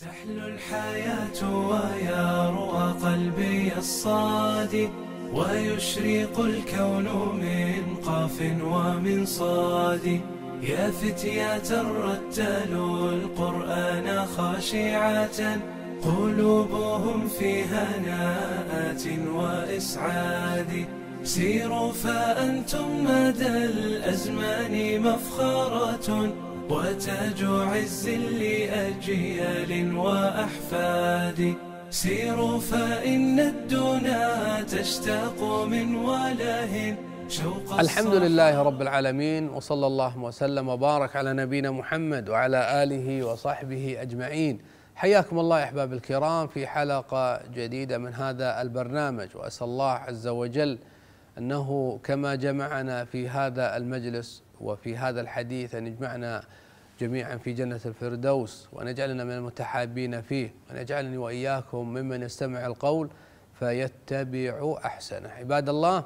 تحلو الحياة ويا روى قلبي الصادي ويشرق الكون من قاف ومن صاد يا فتية رتلوا القرآن خاشعة قلوبهم في هناءات وإسعاد سيروا فأنتم مدى الأزمان مفخرة وتاج عز لأجيال وأحفاد سيروا فإن الدنا تشتاق من وله شوق الحمد لله رب العالمين وصلى الله وسلم وبارك على نبينا محمد وعلى آله وصحبه أجمعين حياكم الله أحباب الكرام في حلقة جديدة من هذا البرنامج وأسأل الله عز وجل أنه كما جمعنا في هذا المجلس وفي هذا الحديث أن يجمعنا جميعا في جنة الفردوس وأن يجعلنا من المتحابين فيه وأن يجعلني وإياكم ممن يستمع القول فيتبع أحسنه عباد الله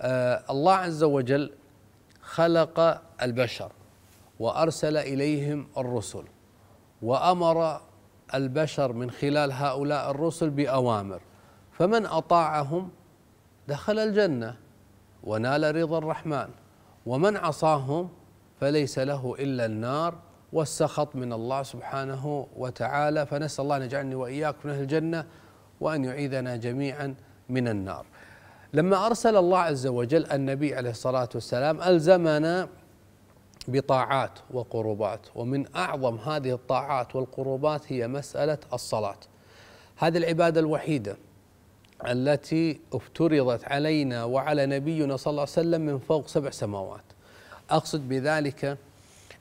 آه الله عز وجل خلق البشر وأرسل إليهم الرسل وأمر البشر من خلال هؤلاء الرسل بأوامر فمن أطاعهم دخل الجنة ونال رضا الرحمن ومن عصاهم فليس له إلا النار والسخط من الله سبحانه وتعالى فنسأل الله أن يجعلني وإياكم من أهل الجنة وأن يعيذنا جميعا من النار لما أرسل الله عز وجل النبي عليه الصلاة والسلام ألزمنا بطاعات وقربات ومن أعظم هذه الطاعات والقربات هي مسألة الصلاة هذه العبادة الوحيدة التي افترضت علينا وعلى نبينا صلى الله عليه وسلم من فوق سبع سماوات اقصد بذلك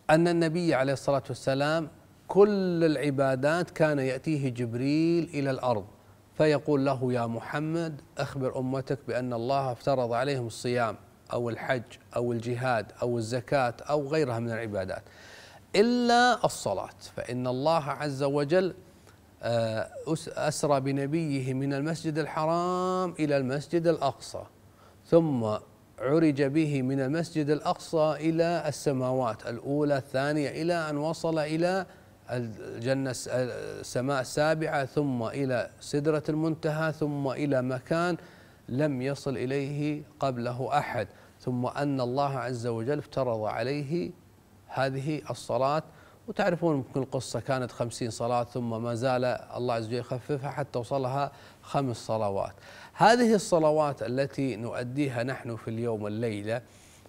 ان النبي عليه الصلاه والسلام كل العبادات كان ياتيه جبريل الى الارض فيقول له يا محمد اخبر امتك بان الله افترض عليهم الصيام او الحج او الجهاد او الزكاه او غيرها من العبادات الا الصلاه فان الله عز وجل آه، أسرى بنبيه من المسجد الحرام إلى المسجد الأقصى ثم عرج به من المسجد الأقصى إلى السماوات الأولى الثانية إلى أن وصل إلى الجنة السماء السابعة ثم إلى سدرة المنتهى ثم إلى مكان لم يصل إليه قبله أحد ثم أن الله عز وجل افترض عليه هذه الصلاة وتعرفون ممكن القصة كانت خمسين صلاة ثم ما زال الله عز وجل يخففها حتى وصلها خمس صلوات هذه الصلوات التي نؤديها نحن في اليوم والليلة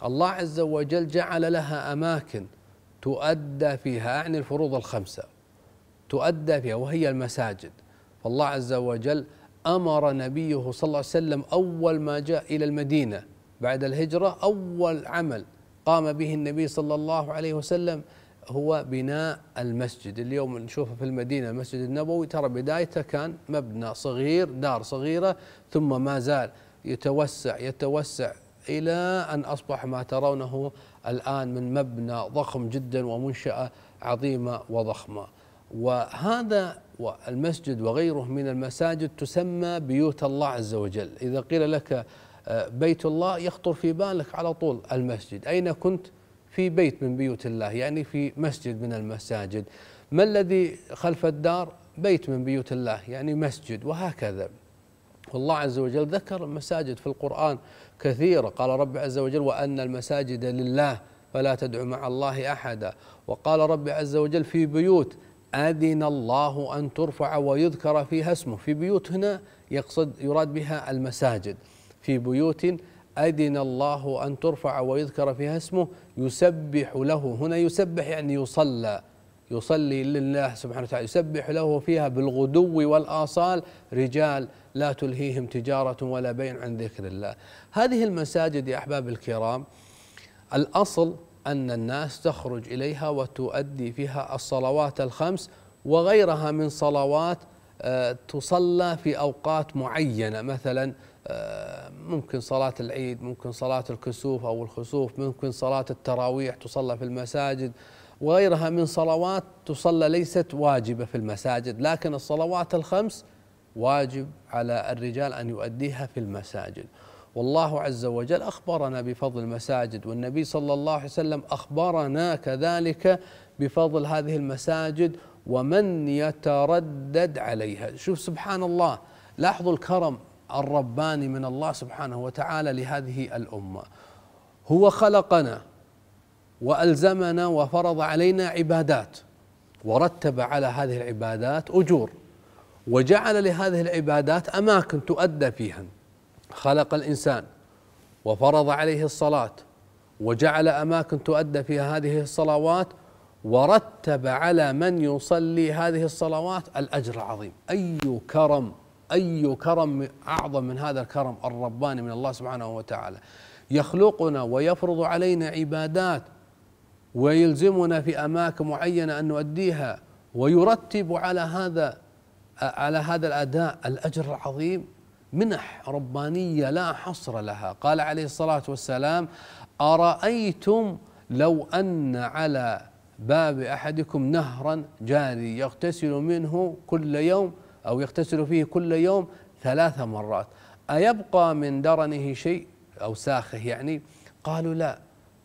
الله عز وجل جعل لها أماكن تؤدى فيها أعني الفروض الخمسة تؤدى فيها وهي المساجد فالله عز وجل أمر نبيه صلى الله عليه وسلم أول ما جاء إلى المدينة بعد الهجرة أول عمل قام به النبي صلى الله عليه وسلم هو بناء المسجد اليوم نشوفه في المدينة المسجد النبوي ترى بدايته كان مبنى صغير دار صغيرة ثم ما زال يتوسع يتوسع إلى أن أصبح ما ترونه الآن من مبنى ضخم جدا ومنشأة عظيمة وضخمة وهذا المسجد وغيره من المساجد تسمى بيوت الله عز وجل إذا قيل لك آه، بيت الله يخطر في بالك على طول المسجد أين كنت؟ في بيت من بيوت الله يعني في مسجد من المساجد ما الذي خلف الدار بيت من بيوت الله يعني مسجد وهكذا والله عز وجل ذكر مساجد في القرآن كثيرة قال رب عز وجل وأن المساجد لله فلا تدعو مع الله أحدا وقال رب عز وجل في بيوت أذن الله أن ترفع ويذكر فيها اسمه في بيوت هنا يقصد يراد بها المساجد في بيوت أذن الله أن ترفع ويذكر فيها اسمه يسبح له هنا يسبح يعني يصلى يصلي لله سبحانه وتعالى يسبح له فيها بالغدو والآصال رجال لا تلهيهم تجارة ولا بيع عن ذكر الله هذه المساجد يا أحباب الكرام الأصل أن الناس تخرج إليها وتؤدي فيها الصلوات الخمس وغيرها من صلوات آه، تصلى في أوقات معينة مثلا ممكن صلاة العيد ممكن صلاة الكسوف أو الخسوف ممكن صلاة التراويح تصلى في المساجد وغيرها من صلوات تصلى ليست واجبة في المساجد لكن الصلوات الخمس واجب على الرجال أن يؤديها في المساجد والله عز وجل أخبرنا بفضل المساجد والنبي صلى الله عليه وسلم أخبرنا كذلك بفضل هذه المساجد ومن يتردد عليها شوف سبحان الله لاحظوا الكرم الرباني من الله سبحانه وتعالى لهذه الامه هو خلقنا والزمنا وفرض علينا عبادات ورتب على هذه العبادات اجور وجعل لهذه العبادات اماكن تؤدى فيها خلق الانسان وفرض عليه الصلاه وجعل اماكن تؤدى فيها هذه الصلوات ورتب على من يصلي هذه الصلوات الاجر العظيم اي كرم أي كرم أعظم من هذا الكرم الرباني من الله سبحانه وتعالى يخلقنا ويفرض علينا عبادات ويلزمنا في أماكن معينة أن نؤديها ويرتب على هذا على هذا الأداء الأجر العظيم منح ربانية لا حصر لها قال عليه الصلاة والسلام أرأيتم لو أن على باب أحدكم نهرا جاري يغتسل منه كل يوم أو يغتسل فيه كل يوم ثلاث مرات أيبقى من درنه شيء أو ساخه يعني قالوا لا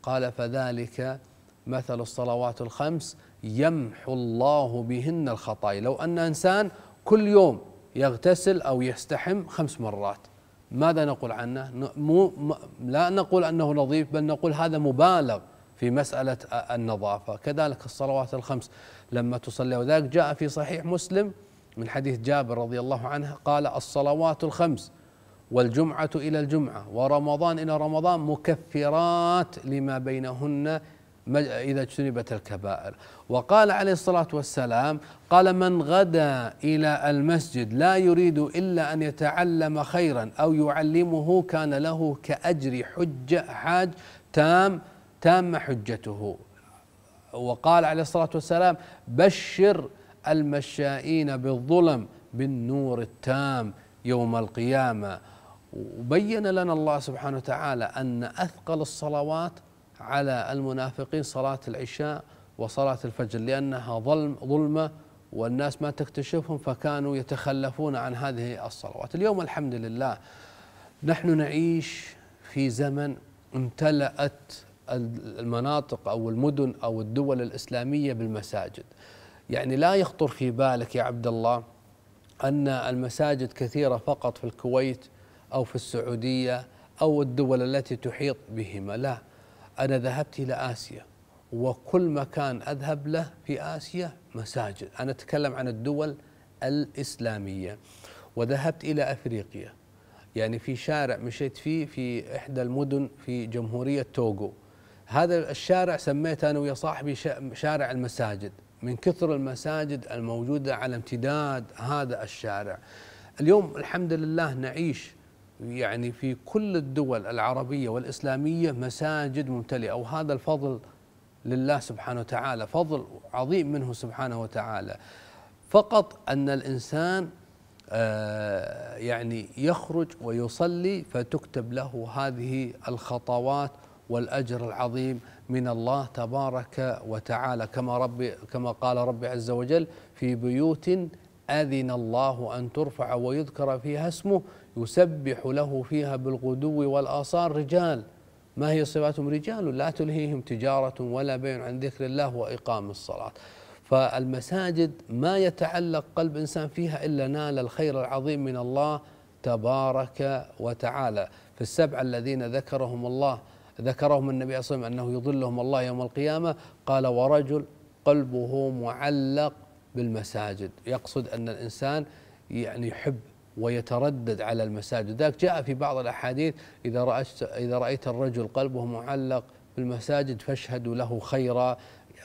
قال فذلك مثل الصلوات الخمس يمحو الله بهن الخطايا لو أن إنسان كل يوم يغتسل أو يستحم خمس مرات ماذا نقول عنه مو لا نقول أنه نظيف بل نقول هذا مبالغ في مسألة النظافة كذلك الصلوات الخمس لما تصلي وذلك جاء في صحيح مسلم من حديث جابر رضي الله عنه قال الصلوات الخمس والجمعة إلى الجمعة ورمضان إلى رمضان مكفرات لما بينهن إذا اجتنبت الكبائر وقال عليه الصلاة والسلام قال من غدا إلى المسجد لا يريد إلا أن يتعلم خيرا أو يعلمه كان له كأجر حجة حاج تام تام حجته وقال عليه الصلاة والسلام بشر المشائين بالظلم بالنور التام يوم القيامه وبين لنا الله سبحانه وتعالى ان اثقل الصلوات على المنافقين صلاه العشاء وصلاه الفجر لانها ظلم ظلمه والناس ما تكتشفهم فكانوا يتخلفون عن هذه الصلوات اليوم الحمد لله نحن نعيش في زمن امتلأت المناطق او المدن او الدول الاسلاميه بالمساجد يعني لا يخطر في بالك يا عبد الله أن المساجد كثيرة فقط في الكويت أو في السعودية أو الدول التي تحيط بهما لا أنا ذهبت إلى آسيا وكل مكان أذهب له في آسيا مساجد أنا أتكلم عن الدول الإسلامية وذهبت إلى أفريقيا يعني في شارع مشيت فيه في إحدى المدن في جمهورية توغو هذا الشارع سميت أنا ويا صاحبي شارع المساجد من كثر المساجد الموجودة على امتداد هذا الشارع اليوم الحمد لله نعيش يعني في كل الدول العربية والإسلامية مساجد ممتلئة وهذا الفضل لله سبحانه وتعالى فضل عظيم منه سبحانه وتعالى فقط أن الإنسان آه، يعني يخرج ويصلي فتكتب له هذه الخطوات والأجر العظيم من الله تبارك وتعالى كما, ربي كما قال ربي عز وجل في بيوت أذن الله أن ترفع ويذكر فيها اسمه يسبح له فيها بالغدو والآصال رجال ما هي صفاتهم رجال لا تلهيهم تجارة ولا بيع عن ذكر الله وإقام الصلاة فالمساجد ما يتعلق قلب إنسان فيها إلا نال الخير العظيم من الله تبارك وتعالى في السبعة الذين ذكرهم الله ذكرهم النبي صلى الله عليه وسلم أنه يظلهم الله يوم القيامة قال ورجل قلبه معلق بالمساجد يقصد أن الإنسان يعني يحب ويتردد على المساجد ذاك جاء في بعض الأحاديث إذا رأيت, إذا رأيت الرجل قلبه معلق بالمساجد فاشهدوا له خيرا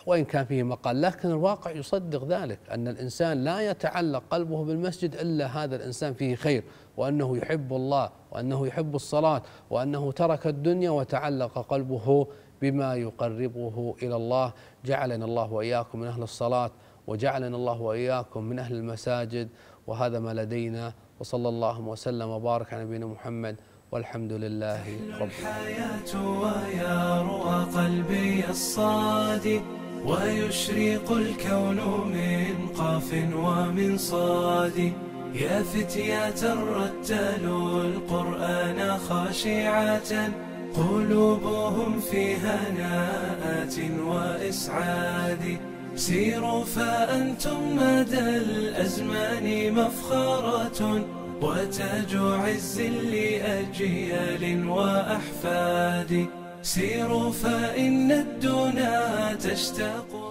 وإن كان فيه مقال لكن الواقع يصدق ذلك أن الإنسان لا يتعلق قلبه بالمسجد إلا هذا الإنسان فيه خير وأنه يحب الله وأنه يحب الصلاة وأنه ترك الدنيا وتعلق قلبه بما يقربه إلى الله جعلنا الله وإياكم من أهل الصلاة وجعلنا الله وإياكم من أهل المساجد وهذا ما لدينا وصلى الله وسلم وبارك على نبينا محمد والحمد لله رب الحياة ويا روى قلبي الصادق ويشرق الكون من قاف ومن صاد يا فتيات الرتال القرآن خاشعة قلوبهم في هناءات وإسعاد سيروا فأنتم مدى الأزمان مفخرة وتاج عز لأجيال وأحفاد سيروا فإن الدنا تشتاق